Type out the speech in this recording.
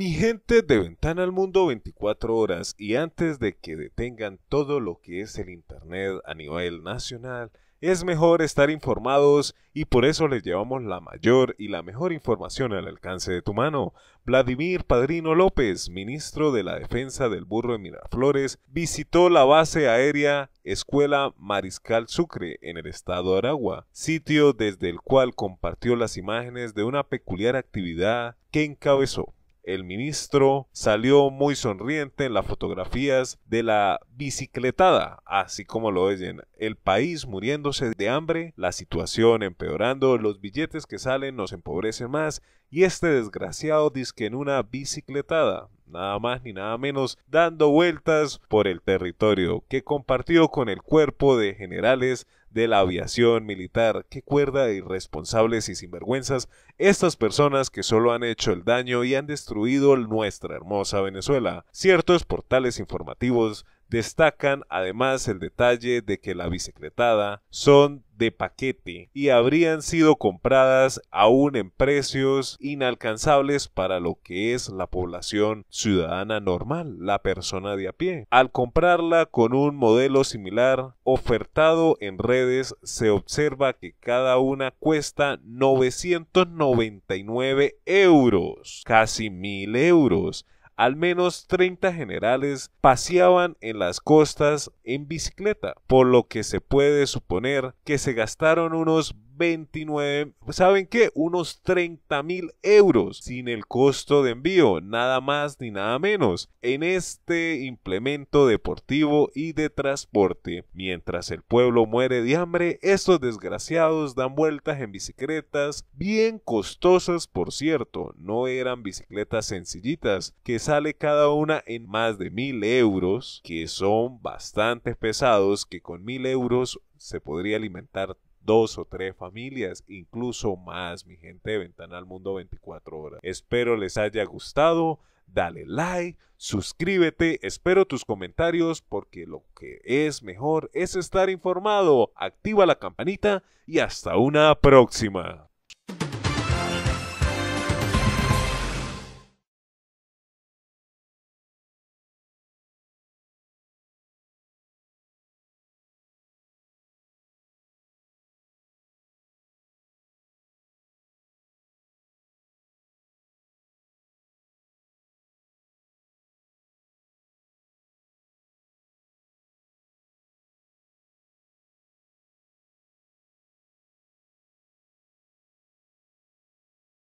Mi gente de Ventana al Mundo 24 horas y antes de que detengan todo lo que es el Internet a nivel nacional, es mejor estar informados y por eso les llevamos la mayor y la mejor información al alcance de tu mano. Vladimir Padrino López, ministro de la Defensa del Burro de Miraflores, visitó la base aérea Escuela Mariscal Sucre en el estado de Aragua, sitio desde el cual compartió las imágenes de una peculiar actividad que encabezó el ministro salió muy sonriente en las fotografías de la bicicletada, así como lo oyen, el país muriéndose de hambre, la situación empeorando, los billetes que salen nos empobrecen más y este desgraciado disque en una bicicletada, nada más ni nada menos, dando vueltas por el territorio que compartió con el cuerpo de generales de la aviación militar. Que cuerda de irresponsables y sinvergüenzas estas personas que solo han hecho el daño y han destruido nuestra hermosa Venezuela. Ciertos portales informativos Destacan además el detalle de que la bicicletada son de paquete y habrían sido compradas aún en precios inalcanzables para lo que es la población ciudadana normal, la persona de a pie. Al comprarla con un modelo similar ofertado en redes, se observa que cada una cuesta 999 euros, casi 1000 euros al menos 30 generales paseaban en las costas en bicicleta, por lo que se puede suponer que se gastaron unos 29, ¿saben qué? Unos 30 mil euros sin el costo de envío, nada más ni nada menos, en este implemento deportivo y de transporte. Mientras el pueblo muere de hambre, estos desgraciados dan vueltas en bicicletas, bien costosas por cierto, no eran bicicletas sencillitas, que sale cada una en más de mil euros, que son bastante pesados, que con mil euros se podría alimentar dos o tres familias, incluso más, mi gente de Ventana al Mundo 24 horas. Espero les haya gustado, dale like, suscríbete, espero tus comentarios porque lo que es mejor es estar informado. Activa la campanita y hasta una próxima.